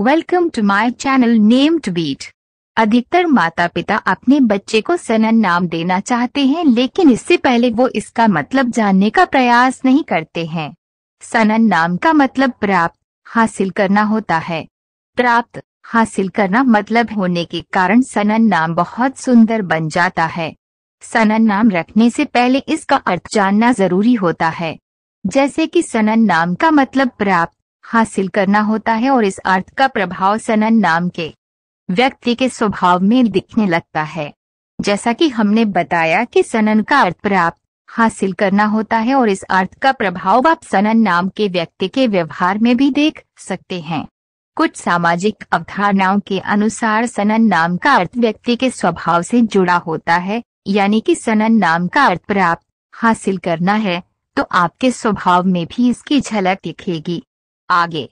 welcome to my channel name to beat अधिकतर माता पिता अपने बच्चे को सनन नाम देना चाहते हैं लेकिन इससे पहले वो इसका मतलब जानने का प्रयास नहीं करते हैं सनन नाम का मतलब प्राप्त हासिल करना होता है प्राप्त हासिल करना मतलब होने के कारण सनन नाम बहुत सुंदर बन जाता है सनन नाम रखने से पहले इसका अर्थ जानना जरूरी होता है जैसे कि सनन नाम का मतलब प्राप्त हासिल करना होता है और इस अर्थ का प्रभाव सनन नाम के व्यक्ति के स्वभाव में दिखने लगता है जैसा कि हमने बताया कि सनन का अर्थ प्राप्त हासिल करना होता है और इस अर्थ का प्रभाव आप सनन नाम के व्यक्ति के व्यवहार में भी देख सकते हैं कुछ सामाजिक अवधारणाओं के अनुसार सनन नाम का अर्थ व्यक्ति के स्वभाव से जुड़ा होता है यानी कि सनन नाम का अर्थ प्राप्त हासिल करना है तो आपके स्वभाव में भी इसकी झलक दिखेगी आगे